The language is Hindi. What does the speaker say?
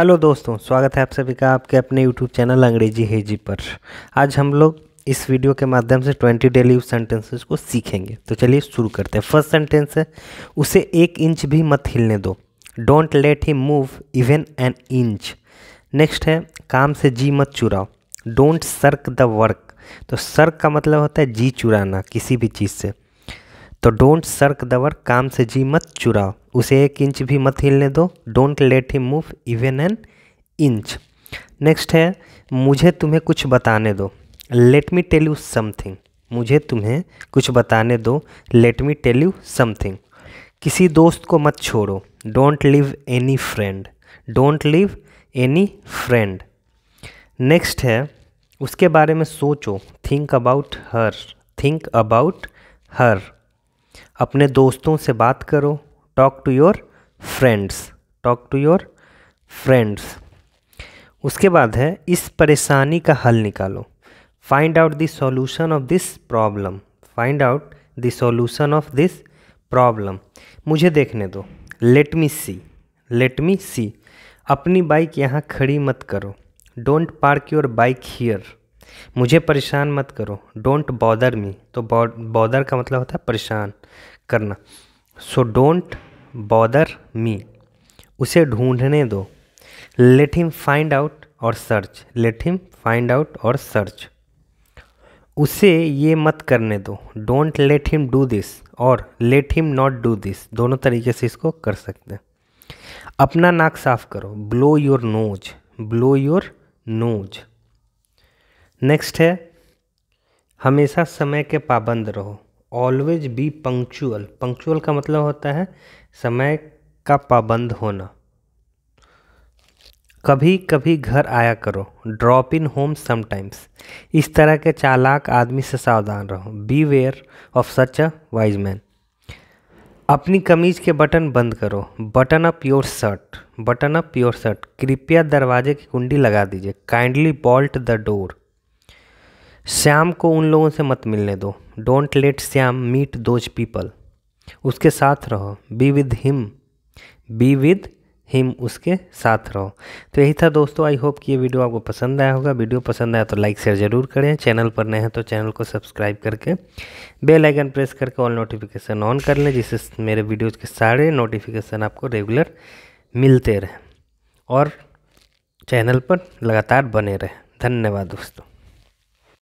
हेलो दोस्तों स्वागत है आप सभी का आपके अपने यूट्यूब चैनल अंग्रेजी हेजी पर आज हम लोग इस वीडियो के माध्यम से 20 डेली यूज सेंटेंसेस को सीखेंगे तो चलिए शुरू करते हैं फर्स्ट सेंटेंस है उसे एक इंच भी मत हिलने दो don't let he move even an inch next है काम से जी मत चुराओ डोंट सर्क द वर्क तो सर्क का मतलब होता है जी चुराना किसी भी चीज़ से तो डोंट सर्क दवर काम से जी मत चुराओ उसे एक इंच भी मत हिलने दो don't let him move even an inch next है मुझे तुम्हें कुछ बताने दो let me tell you something मुझे तुम्हें कुछ बताने दो let me tell you something किसी दोस्त को मत छोड़ो don't leave any friend don't leave any friend next है उसके बारे में सोचो think about her think about her अपने दोस्तों से बात करो talk to your friends talk to your friends उसके बाद है इस परेशानी का हल निकालो find out the solution of this problem find out the solution of this problem मुझे देखने दो लेट मी सी लेट मी सी अपनी बाइक यहाँ खड़ी मत करो don't park your bike here मुझे परेशान मत करो डोंट बॉदर मी तो बॉदर का मतलब होता है परेशान करना सो डोंट बॉदर मी उसे ढूंढने दो लेट हिम फाइंड आउट और search let him find out और सर्च उसे ये मत करने दो don't let him do this और let him not do this दोनों तरीके से इसको कर सकते हैं अपना नाक साफ करो blow your nose blow your nose next है हमेशा समय के पाबंद रहो ऑलवेज बी पंक्चुअल पंक्चुअल का मतलब होता है समय का पाबंद होना कभी कभी घर आया करो ड्रॉप इन होम समटाइम्स इस तरह के चालाक आदमी से सावधान रहो beware of such a wise man अपनी कमीज के बटन बंद करो button up your shirt button up your shirt कृपया दरवाजे की कुंडी लगा दीजिए kindly bolt the door Shyam को उन लोगों से मत मिलने दो don't let Shyam meet those people उसके साथ रहो be with him be with him उसके साथ रहो तो यही था दोस्तों आई होप कि ये वीडियो आपको पसंद आया होगा वीडियो पसंद आया तो लाइक शेयर जरूर करें चैनल पर नए हैं तो चैनल को सब्सक्राइब करके बेल आइकन प्रेस करके ऑल नोटिफिकेशन ऑन कर लें जिससे मेरे वीडियोज़ के सारे नोटिफिकेशन आपको रेगुलर मिलते रहें और चैनल पर लगातार बने रहें धन्यवाद दोस्तों